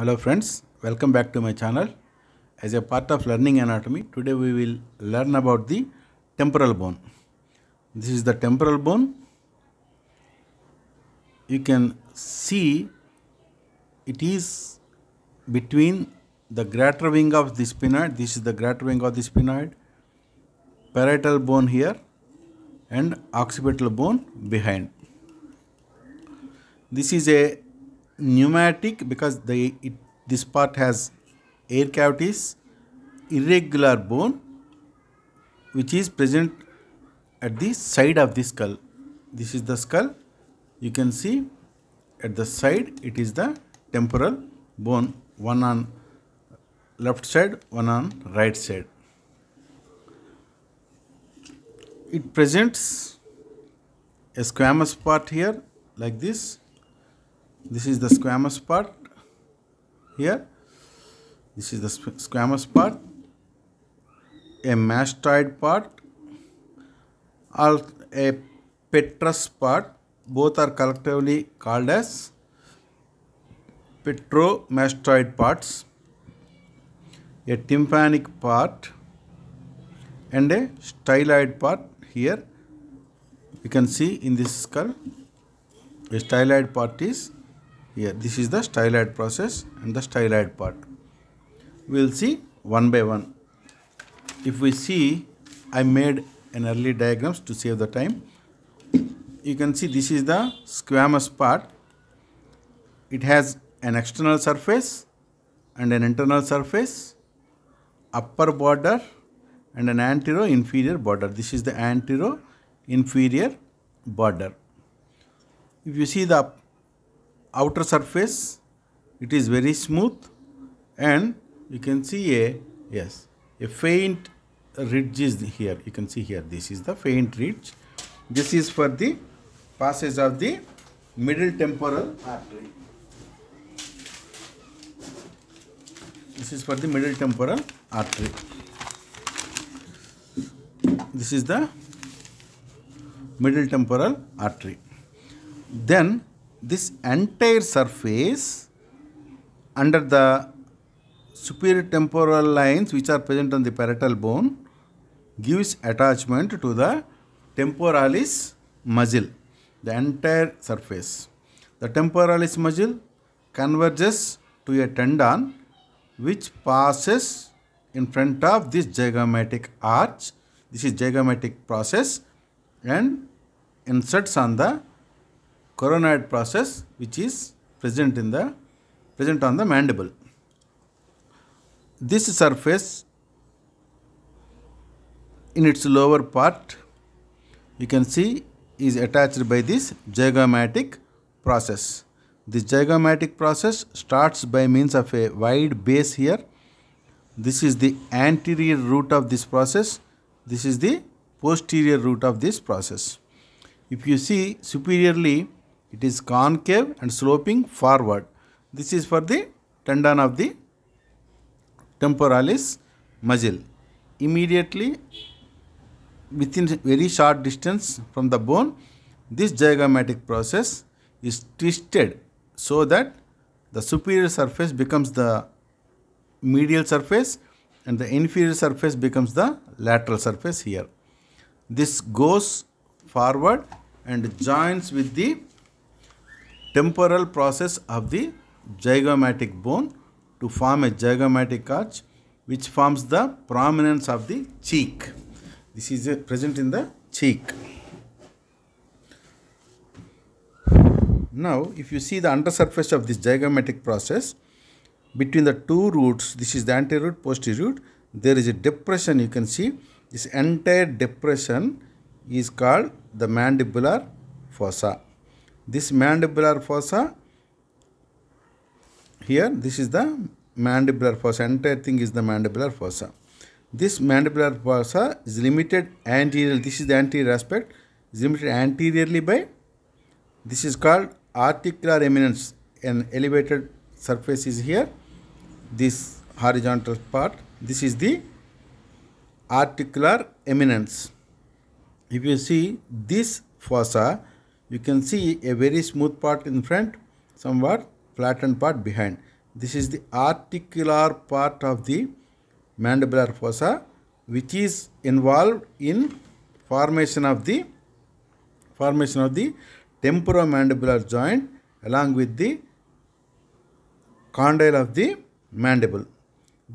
Hello friends, welcome back to my channel. As a part of learning anatomy, today we will learn about the temporal bone. This is the temporal bone. You can see it is between the greater wing of the sphenoid, this is the greater wing of the sphenoid, parietal bone here and occipital bone behind. This is a pneumatic because the it, this part has air cavities, irregular bone which is present at the side of the skull. This is the skull. You can see at the side it is the temporal bone one on left side one on right side. It presents a squamous part here like this this is the squamous part here this is the squamous part a mastoid part or a petrous part both are collectively called as petromastoid parts a tympanic part and a styloid part here you can see in this skull a styloid part is here this is the stylite process and the stylite part we will see one by one if we see I made an early diagrams to save the time you can see this is the squamous part it has an external surface and an internal surface upper border and an antero inferior border this is the antero inferior border if you see the outer surface it is very smooth and you can see a yes a faint ridge is here you can see here this is the faint ridge this is for the passage of the middle temporal artery this is for the middle temporal artery this is the middle temporal artery then this entire surface under the superior temporal lines which are present on the parietal bone gives attachment to the temporalis muscle, the entire surface. The temporalis muscle converges to a tendon which passes in front of this zygomatic arch. This is zygomatic process and inserts on the coronoid process which is present in the present on the mandible. This surface in its lower part you can see is attached by this zygomatic process. This zygomatic process starts by means of a wide base here. This is the anterior root of this process. This is the posterior root of this process. If you see superiorly, it is concave and sloping forward. This is for the tendon of the temporalis muscle. Immediately within very short distance from the bone, this zygomatic process is twisted so that the superior surface becomes the medial surface and the inferior surface becomes the lateral surface here. This goes forward and joins with the temporal process of the zygomatic bone to form a zygomatic arch which forms the prominence of the cheek. This is present in the cheek. Now, if you see the undersurface of this zygomatic process, between the two roots, this is the anterior root, posterior root, there is a depression you can see. This entire depression is called the mandibular fossa. This mandibular fossa, here this is the mandibular fossa, entire thing is the mandibular fossa. This mandibular fossa is limited anteriorly, this is the anterior aspect, is limited anteriorly by, this is called articular eminence, an elevated surface is here, this horizontal part, this is the articular eminence. If you see this fossa you can see a very smooth part in front somewhat flattened part behind this is the articular part of the mandibular fossa which is involved in formation of the formation of the temporomandibular joint along with the condyle of the mandible.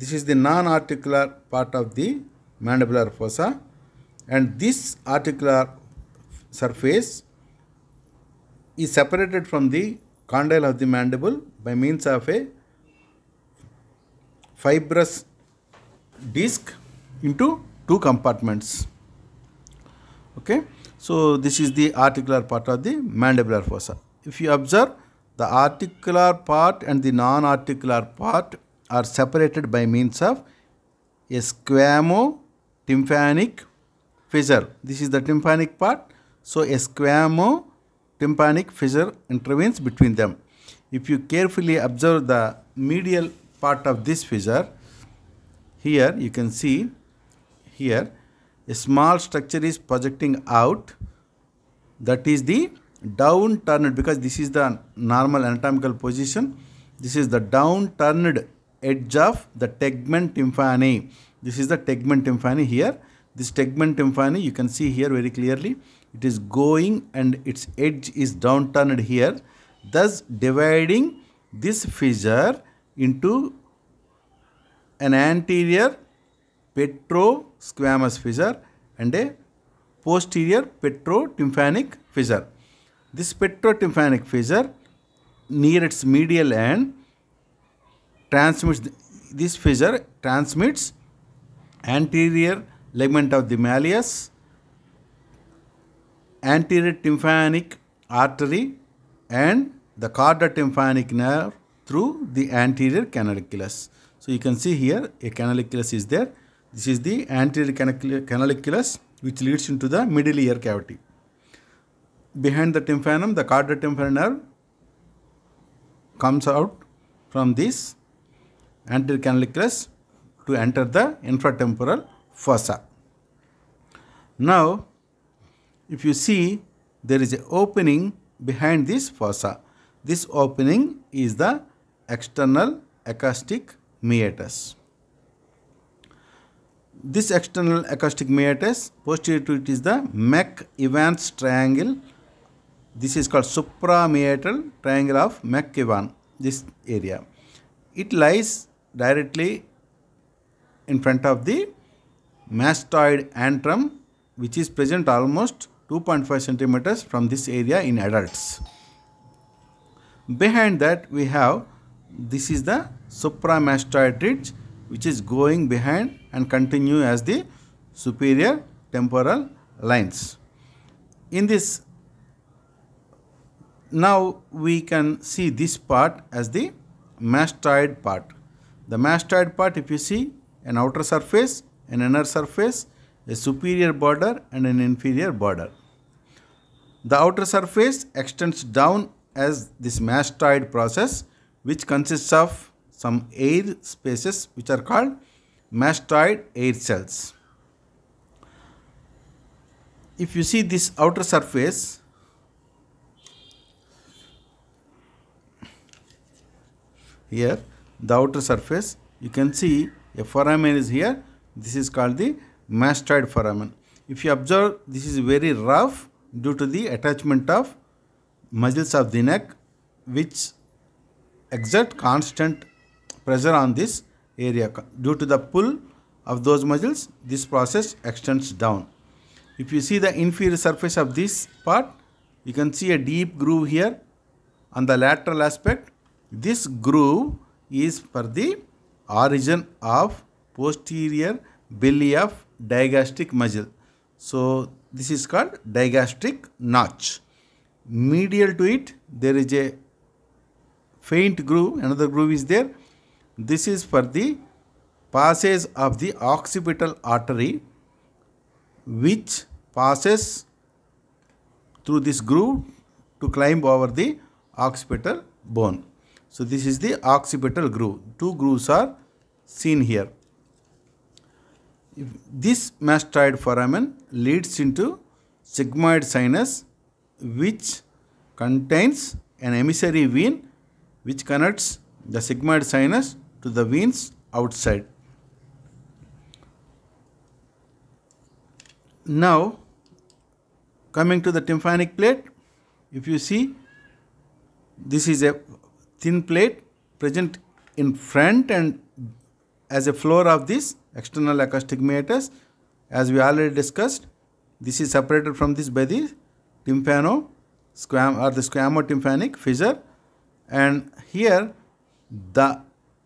This is the non-articular part of the mandibular fossa and this articular surface is separated from the condyle of the mandible by means of a fibrous disc into two compartments. Okay. So, this is the articular part of the mandibular fossa. If you observe, the articular part and the non-articular part are separated by means of a squamo-tympanic fissure. This is the tympanic part. So, a squamo tympanic fissure intervenes between them. If you carefully observe the medial part of this fissure, here you can see here a small structure is projecting out that is the down turned because this is the normal anatomical position this is the down turned edge of the tegment tympani this is the tegment tympani here this tegment tympani you can see here very clearly it is going and its edge is downturned here thus dividing this fissure into an anterior petrosquamous fissure and a posterior petrotympanic fissure. This petrotympanic fissure near its medial end transmits this fissure transmits anterior ligament of the malleus anterior tympanic artery and the tympanic nerve through the anterior canaliculus. So you can see here a canaliculus is there. This is the anterior canaliculus which leads into the middle ear cavity. Behind the tympanum, the tympanic nerve comes out from this anterior canaliculus to enter the infratemporal fossa. Now, if you see, there is an opening behind this fossa. This opening is the external acoustic meatus. This external acoustic meatus, posterior to it is the mac evans triangle. This is called suprameatal triangle of mac evans this area. It lies directly in front of the mastoid antrum which is present almost 2.5 centimeters from this area in adults. Behind that we have this is the supramastoid ridge which is going behind and continue as the superior temporal lines. In this now we can see this part as the mastoid part. The mastoid part if you see an outer surface, an inner surface, a superior border and an inferior border. The outer surface extends down as this mastoid process which consists of some air spaces which are called mastoid air cells. If you see this outer surface, here the outer surface, you can see a foramen is here. This is called the mastoid foramen. If you observe, this is very rough due to the attachment of muscles of the neck which exert constant pressure on this area. Due to the pull of those muscles, this process extends down. If you see the inferior surface of this part, you can see a deep groove here on the lateral aspect. This groove is for the origin of posterior belly of digastric muscle. So, this is called digastric notch. Medial to it, there is a faint groove, another groove is there. This is for the passage of the occipital artery which passes through this groove to climb over the occipital bone. So this is the occipital groove. Two grooves are seen here this mastoid foramen leads into sigmoid sinus which contains an emissary vein which connects the sigmoid sinus to the veins outside. Now coming to the tympanic plate if you see this is a thin plate present in front and as a floor of this external acoustic meatus as we already discussed this is separated from this by the tympano squam or the tympanic fissure and here the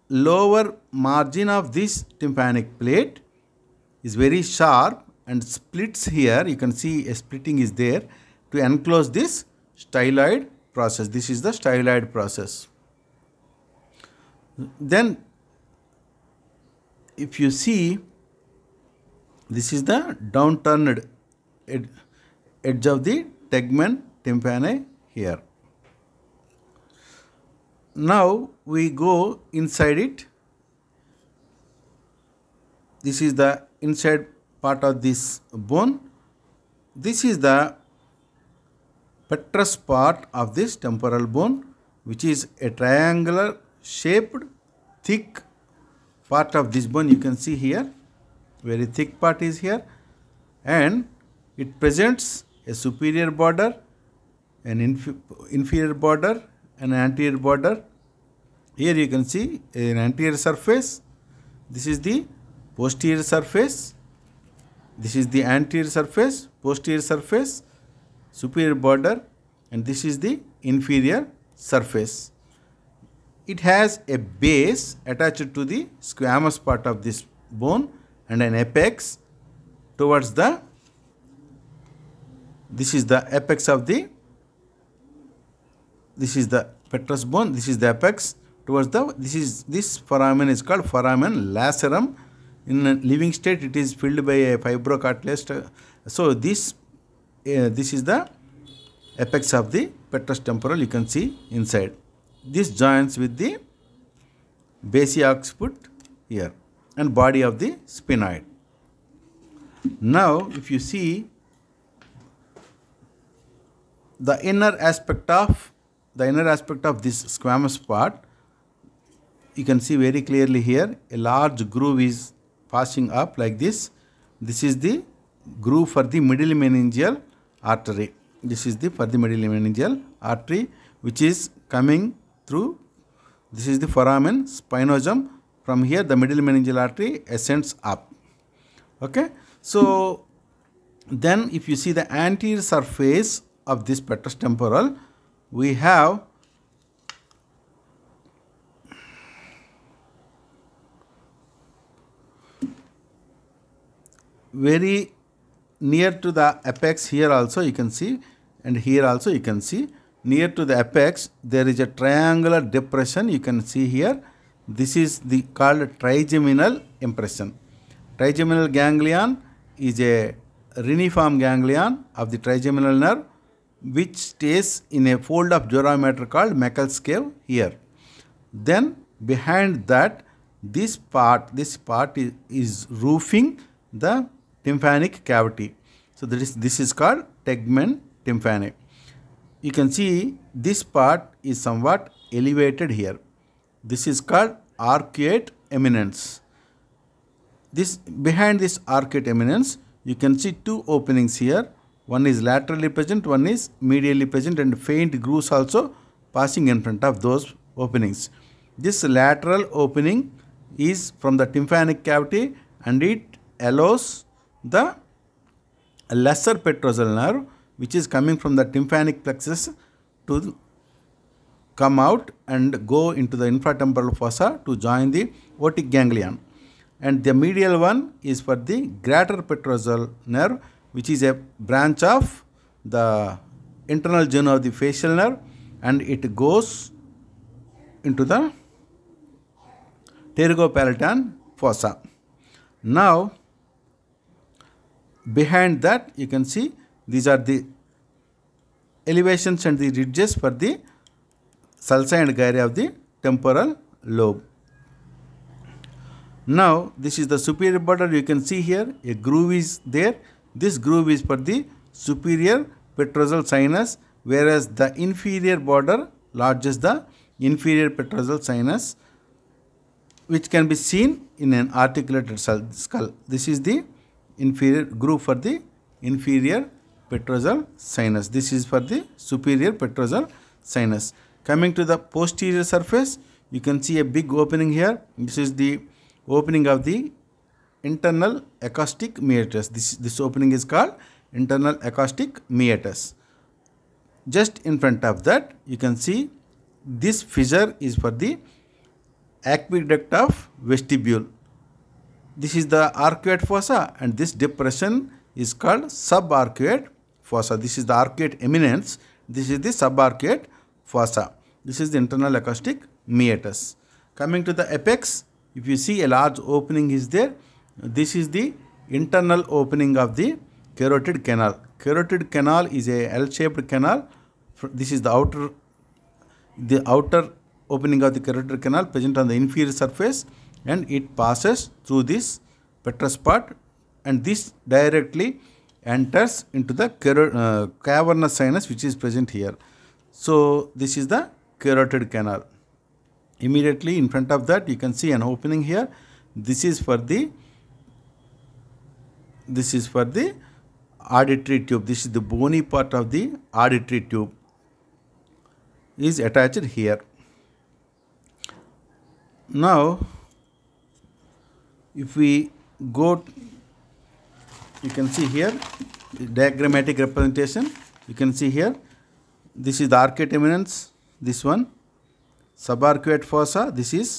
lower margin of this tympanic plate is very sharp and splits here you can see a splitting is there to enclose this styloid process this is the styloid process then if you see, this is the downturned ed edge of the tegmen tympani here. Now we go inside it. This is the inside part of this bone. This is the petrous part of this temporal bone which is a triangular shaped thick part of this bone you can see here, very thick part is here and it presents a superior border, an inf inferior border, an anterior border. Here you can see an anterior surface. This is the posterior surface. This is the anterior surface, posterior surface, superior border and this is the inferior surface it has a base attached to the squamous part of this bone and an apex towards the this is the apex of the this is the petrous bone this is the apex towards the this is this foramen is called foramen lacerum in living state it is filled by a fibrocartilage so this uh, this is the apex of the petrous temporal you can see inside this joins with the basiaxput here and body of the spinoid. Now, if you see the inner aspect of the inner aspect of this squamous part, you can see very clearly here a large groove is passing up like this. This is the groove for the middle meningeal artery. This is the for the middle meningeal artery which is coming through this is the foramen spinosum. From here, the middle meningeal artery ascends up. Okay. So, then if you see the anterior surface of this petrous temporal, we have very near to the apex here also you can see and here also you can see near to the apex there is a triangular depression you can see here this is the called trigeminal impression trigeminal ganglion is a reniform ganglion of the trigeminal nerve which stays in a fold of mater called Meckel's cave here then behind that this part this part is, is roofing the tympanic cavity so this, this is called tegmen tympani you can see this part is somewhat elevated here. This is called arcuate eminence. This Behind this arcuate eminence, you can see two openings here. One is laterally present, one is medially present and faint grooves also passing in front of those openings. This lateral opening is from the tympanic cavity and it allows the lesser petrosal nerve which is coming from the tympanic plexus to come out and go into the infratemporal fossa to join the otic ganglion. And the medial one is for the greater petrosal nerve, which is a branch of the internal zone of the facial nerve and it goes into the pterygopalatine fossa. Now, behind that you can see these are the elevations and the ridges for the sulci and gyri of the temporal lobe. Now, this is the superior border you can see here, a groove is there. This groove is for the superior petrosal sinus, whereas the inferior border lodges the inferior petrosal sinus, which can be seen in an articulated skull. This is the inferior groove for the inferior petrosal sinus. This is for the superior petrosal sinus. Coming to the posterior surface, you can see a big opening here. This is the opening of the internal acoustic meatus. This, this opening is called internal acoustic meatus. Just in front of that, you can see this fissure is for the aqueduct of vestibule. This is the arcuate fossa and this depression is called subarcuate fossa. This is the arcuate eminence. This is the subarcuate fossa. This is the internal acoustic meatus. Coming to the apex, if you see a large opening is there, this is the internal opening of the carotid canal. Carotid canal is a L-shaped canal. This is the outer, the outer opening of the carotid canal present on the inferior surface and it passes through this petrous part and this directly enters into the uh, cavernous sinus which is present here. So this is the carotid canal. Immediately in front of that you can see an opening here. This is for the this is for the auditory tube. This is the bony part of the auditory tube is attached here. Now if we go you can see here diagrammatic representation you can see here this is the arcuate eminence this one subarcuate fossa this is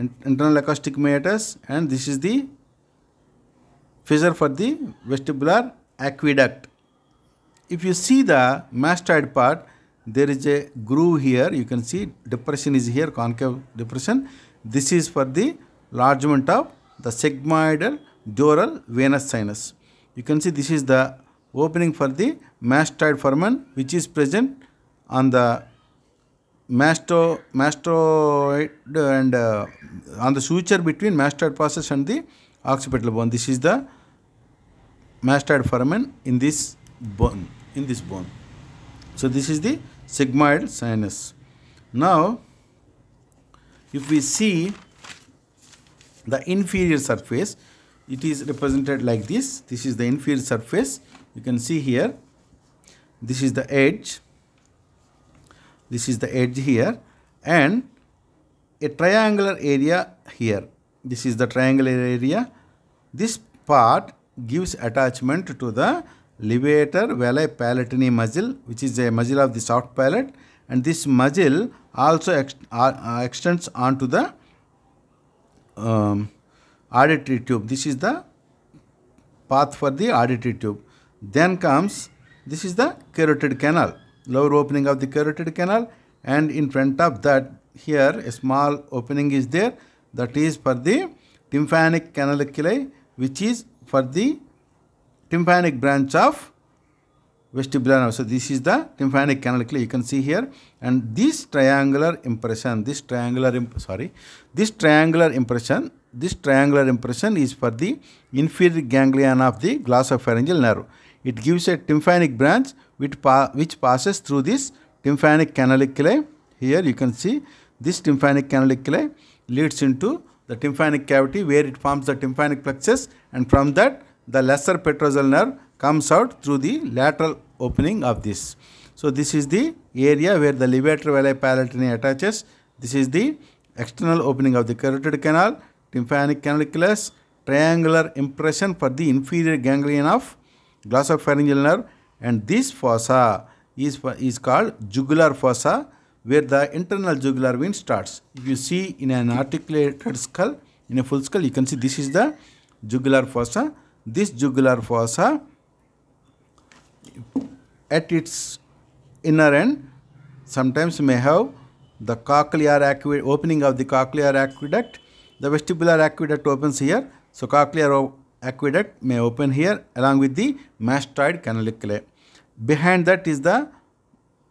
internal acoustic meatus and this is the fissure for the vestibular aqueduct if you see the mastoid part there is a groove here you can see depression is here concave depression this is for the enlargement of the sigmoidal dural venous sinus you can see this is the opening for the mastoid foramen which is present on the masto, mastoid and uh, on the suture between mastoid process and the occipital bone. This is the mastoid foramen in this bone, in this bone. So this is the sigmoid sinus. Now, if we see the inferior surface, it is represented like this this is the inferior surface you can see here this is the edge this is the edge here and a triangular area here this is the triangular area this part gives attachment to the levator veli palatini muscle which is a muscle of the soft palate and this muscle also ex uh, uh, extends onto the um, auditory tube. This is the path for the auditory tube. Then comes, this is the carotid canal, lower opening of the carotid canal and in front of that here a small opening is there that is for the tympanic canaliculi which is for the tympanic branch of vestibular nerve. So this is the tympanic canaliculi you can see here and this triangular impression, this triangular, imp sorry, this triangular impression this triangular impression is for the inferior ganglion of the glossopharyngeal nerve. It gives a tympanic branch which, pa which passes through this tympanic canaliculi. Here you can see this tympanic canaliculi leads into the tympanic cavity where it forms the tympanic plexus and from that the lesser petrosal nerve comes out through the lateral opening of this. So this is the area where the levator veli palatine attaches. This is the external opening of the carotid canal tympanic canaliculus, triangular impression for the inferior ganglion of glossopharyngeal nerve and this fossa is, is called jugular fossa where the internal jugular vein starts. If you see in an articulated skull, in a full skull, you can see this is the jugular fossa. This jugular fossa at its inner end sometimes may have the cochlear opening of the cochlear aqueduct the vestibular aqueduct opens here. So cochlear aqueduct may open here along with the mastoid canaliculae. Behind that is the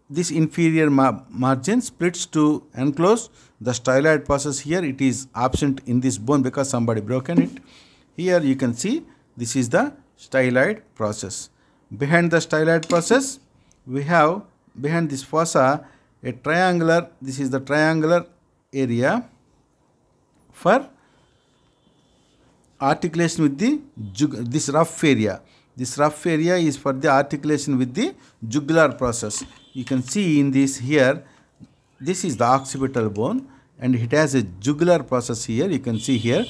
this inferior ma margin splits to enclose the styloid process here it is absent in this bone because somebody broken it here you can see this is the styloid process behind the styloid process we have behind this fossa a triangular this is the triangular area for articulation with the this rough area. This rough area is for the articulation with the jugular process. You can see in this here, this is the occipital bone and it has a jugular process here. You can see here,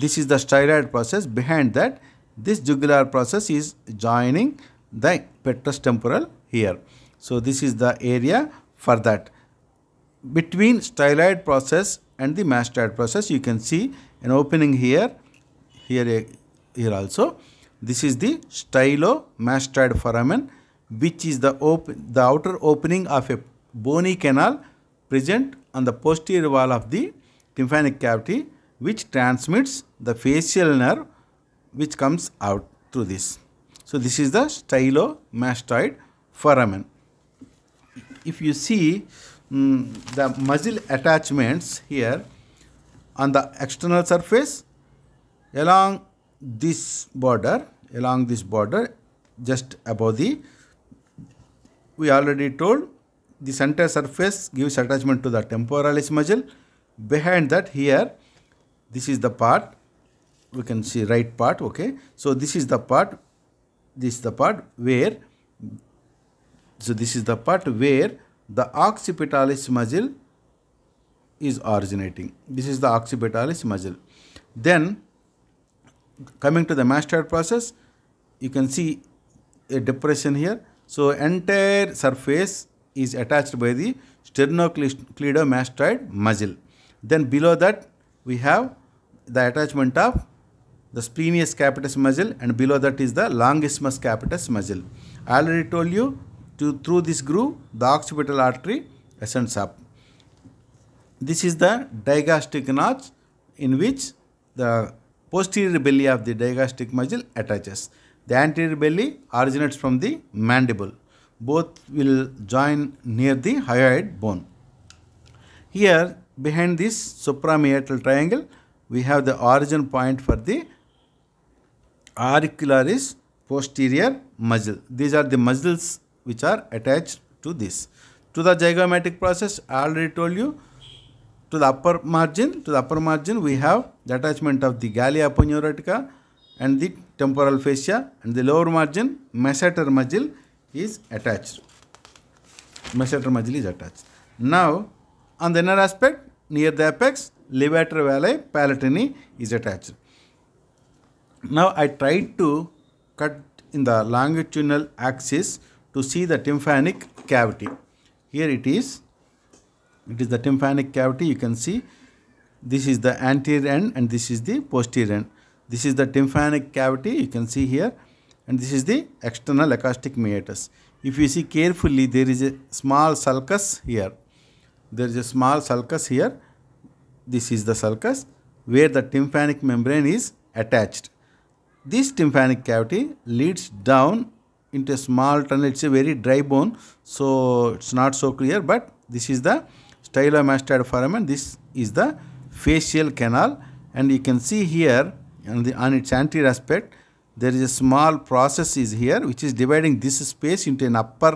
this is the styloid process. Behind that, this jugular process is joining the petrus temporal here. So, this is the area for that. Between styloid process and the mastoid process. You can see an opening here, here, here also. This is the stylo-mastoid foramen, which is the, the outer opening of a bony canal present on the posterior wall of the tympanic cavity, which transmits the facial nerve which comes out through this. So, this is the stylo-mastoid foramen. If you see Hmm, the muzzle attachments here on the external surface along this border along this border just above the we already told the center surface gives attachment to the temporalis muscle. behind that here this is the part we can see right part okay so this is the part this is the part where so this is the part where the occipitalis muscle is originating. This is the occipitalis muscle. Then coming to the mastoid process, you can see a depression here. So entire surface is attached by the sternocleidomastoid muscle. Then below that we have the attachment of the splenius capitis muscle and below that is the longissimus capitis muscle. I already told you to, through this groove, the occipital artery ascends up. This is the digastric notch in which the posterior belly of the digastric muscle attaches. The anterior belly originates from the mandible. Both will join near the hyoid bone. Here, behind this supramiatal triangle, we have the origin point for the auricularis posterior muscle. These are the muscles which are attached to this. To the zygomatic process, I already told you, to the upper margin, to the upper margin we have the attachment of the gallia aponeurotica and the temporal fascia and the lower margin, masseter muscle is attached. Masseter muscle is attached. Now, on the inner aspect, near the apex, levator valley palatini is attached. Now, I tried to cut in the longitudinal axis to see the tympanic cavity. Here it is. It is the tympanic cavity. You can see this is the anterior end and this is the posterior end. This is the tympanic cavity. You can see here. And this is the external acoustic meatus. If you see carefully, there is a small sulcus here. There is a small sulcus here. This is the sulcus where the tympanic membrane is attached. This tympanic cavity leads down into a small tunnel. It's a very dry bone, so it's not so clear. But this is the stylomastoid foramen. This is the facial canal, and you can see here on the on its anterior aspect there is a small process is here which is dividing this space into an upper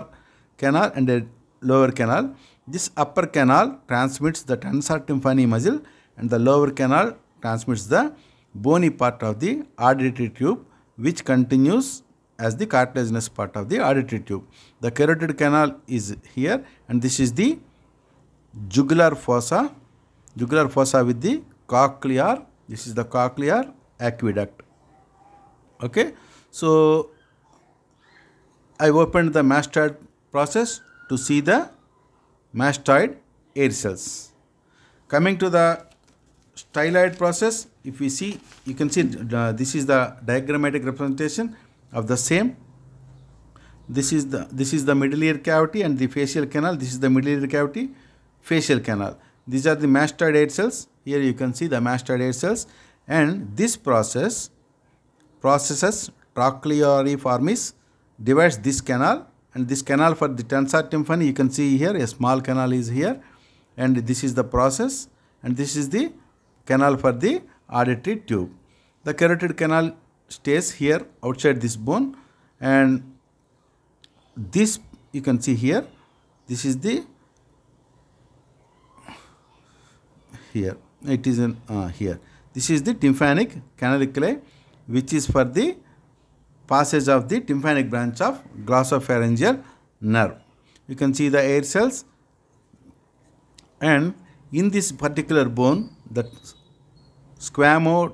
canal and a lower canal. This upper canal transmits the tensor tympani muscle and the lower canal transmits the bony part of the auditory tube which continues as the cartilaginous part of the auditory tube. The carotid canal is here and this is the jugular fossa, jugular fossa with the cochlear, this is the cochlear aqueduct. Okay, so I opened the mastoid process to see the mastoid air cells. Coming to the styloid process, if we see, you can see uh, this is the diagrammatic representation of the same. This is the, this is the middle ear cavity and the facial canal. This is the middle ear cavity, facial canal. These are the mastoid air cells. Here you can see the mastoid air cells. And this process processes trochleariformis divides this canal and this canal for the tensor tympani you can see here a small canal is here and this is the process and this is the canal for the auditory tube. The carotid canal stays here outside this bone and this you can see here this is the here it is in uh, here this is the tympanic canaliculi which is for the passage of the tympanic branch of glossopharyngeal nerve you can see the air cells and in this particular bone the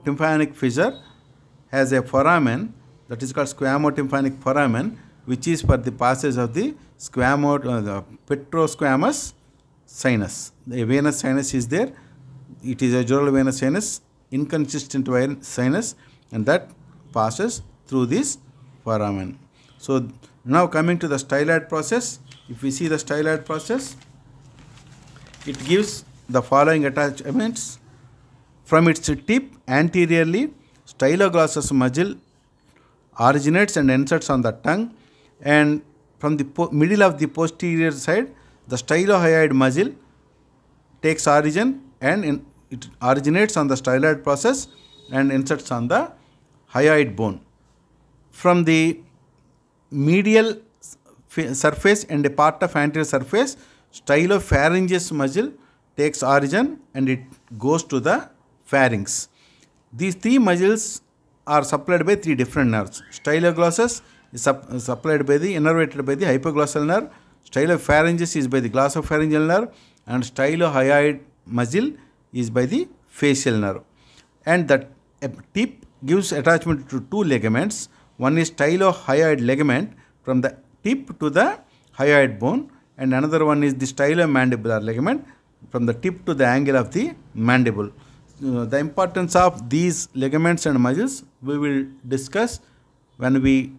tympanic fissure has a foramen that is called squamotymphanic foramen which is for the passage of the squamot, uh, the petrosquamous sinus. The venous sinus is there. It is a dural venous sinus, inconsistent sinus and that passes through this foramen. So now coming to the styloid process, if we see the styloid process, it gives the following attachments from its tip anteriorly Styloglossus muscle originates and inserts on the tongue and from the middle of the posterior side the stylohyoid muscle takes origin and in, it originates on the styloid process and inserts on the hyoid bone. From the medial surface and a part of anterior surface stylopharyngeus muscle takes origin and it goes to the pharynx. These three muscles are supplied by three different nerves. Styloglossus is sup supplied by the innervated by the hypoglossal nerve. Stylopharyngeus is by the glossopharyngeal nerve and stylohyoid muscle is by the facial nerve. And that tip gives attachment to two ligaments. One is stylohyoid ligament from the tip to the hyoid bone and another one is the stylomandibular ligament from the tip to the angle of the mandible uh, the importance of these ligaments and muscles we will discuss when we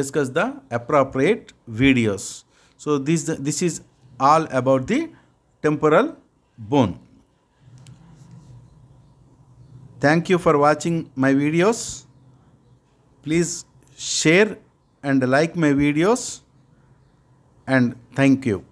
discuss the appropriate videos. So this, this is all about the temporal bone. Thank you for watching my videos. Please share and like my videos and thank you.